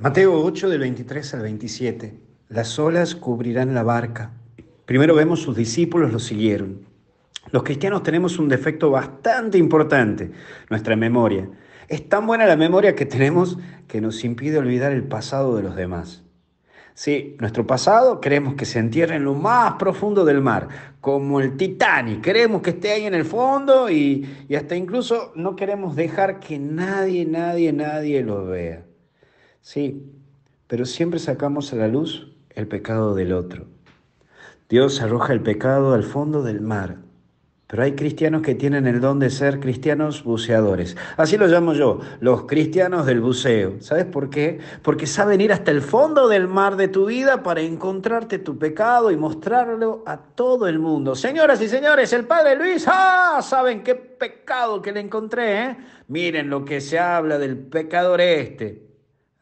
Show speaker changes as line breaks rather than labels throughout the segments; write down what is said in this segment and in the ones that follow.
Mateo 8 del 23 al 27. Las olas cubrirán la barca. Primero vemos sus discípulos lo siguieron. Los cristianos tenemos un defecto bastante importante, nuestra memoria. Es tan buena la memoria que tenemos que nos impide olvidar el pasado de los demás. Sí, nuestro pasado queremos que se entierre en lo más profundo del mar, como el Titanic. Queremos que esté ahí en el fondo y, y hasta incluso no queremos dejar que nadie, nadie, nadie lo vea. Sí, pero siempre sacamos a la luz el pecado del otro. Dios arroja el pecado al fondo del mar, pero hay cristianos que tienen el don de ser cristianos buceadores. Así lo llamo yo, los cristianos del buceo. ¿Sabes por qué? Porque saben ir hasta el fondo del mar de tu vida para encontrarte tu pecado y mostrarlo a todo el mundo. Señoras y señores, el Padre Luis, ¡ah! ¿Saben qué pecado que le encontré? Eh? Miren lo que se habla del pecador este.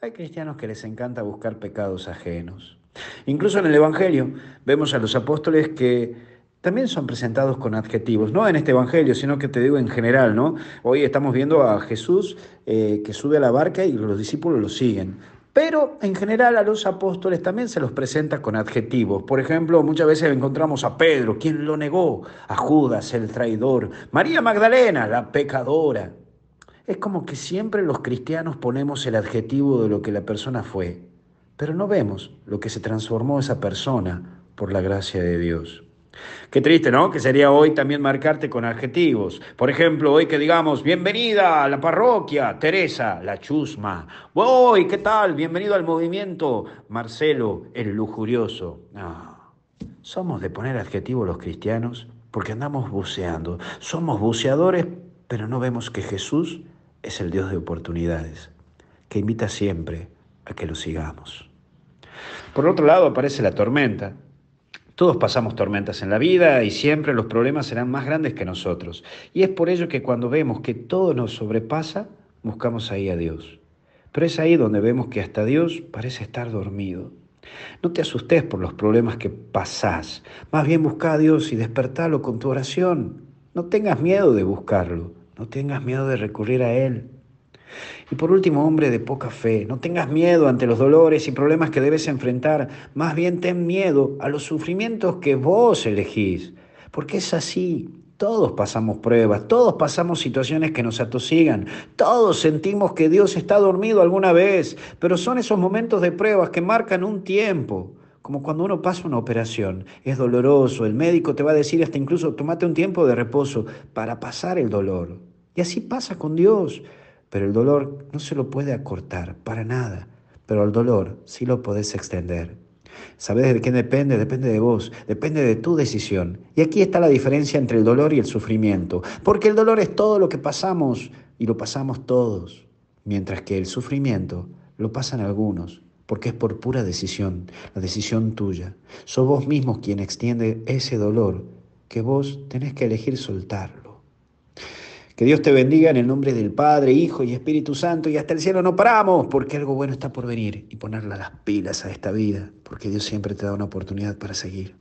Hay cristianos que les encanta buscar pecados ajenos. Incluso en el Evangelio vemos a los apóstoles que también son presentados con adjetivos, no en este Evangelio, sino que te digo en general, ¿no? Hoy estamos viendo a Jesús eh, que sube a la barca y los discípulos lo siguen. Pero en general a los apóstoles también se los presenta con adjetivos. Por ejemplo, muchas veces encontramos a Pedro, quien lo negó, a Judas, el traidor, María Magdalena, la pecadora, es como que siempre los cristianos ponemos el adjetivo de lo que la persona fue, pero no vemos lo que se transformó esa persona por la gracia de Dios. Qué triste, ¿no? Que sería hoy también marcarte con adjetivos. Por ejemplo, hoy que digamos, bienvenida a la parroquia, Teresa, la chusma. Hoy, ¿qué tal? Bienvenido al movimiento, Marcelo, el lujurioso. Somos de poner adjetivos los cristianos porque andamos buceando. Somos buceadores, pero no vemos que Jesús es el Dios de oportunidades, que invita siempre a que lo sigamos. Por otro lado aparece la tormenta. Todos pasamos tormentas en la vida y siempre los problemas serán más grandes que nosotros. Y es por ello que cuando vemos que todo nos sobrepasa, buscamos ahí a Dios. Pero es ahí donde vemos que hasta Dios parece estar dormido. No te asustes por los problemas que pasás. Más bien busca a Dios y despertalo con tu oración. No tengas miedo de buscarlo no tengas miedo de recurrir a Él. Y por último, hombre de poca fe, no tengas miedo ante los dolores y problemas que debes enfrentar, más bien ten miedo a los sufrimientos que vos elegís, porque es así. Todos pasamos pruebas, todos pasamos situaciones que nos atosigan, todos sentimos que Dios está dormido alguna vez, pero son esos momentos de pruebas que marcan un tiempo, como cuando uno pasa una operación, es doloroso, el médico te va a decir hasta incluso tomate un tiempo de reposo para pasar el dolor. Y así pasa con Dios, pero el dolor no se lo puede acortar para nada, pero el dolor sí lo podés extender. sabes de qué depende? Depende de vos, depende de tu decisión. Y aquí está la diferencia entre el dolor y el sufrimiento, porque el dolor es todo lo que pasamos y lo pasamos todos, mientras que el sufrimiento lo pasan algunos porque es por pura decisión, la decisión tuya. Sos vos mismo quien extiende ese dolor que vos tenés que elegir soltarlo. Que Dios te bendiga en el nombre del Padre, Hijo y Espíritu Santo y hasta el cielo no paramos porque algo bueno está por venir y ponerle las pilas a esta vida, porque Dios siempre te da una oportunidad para seguir.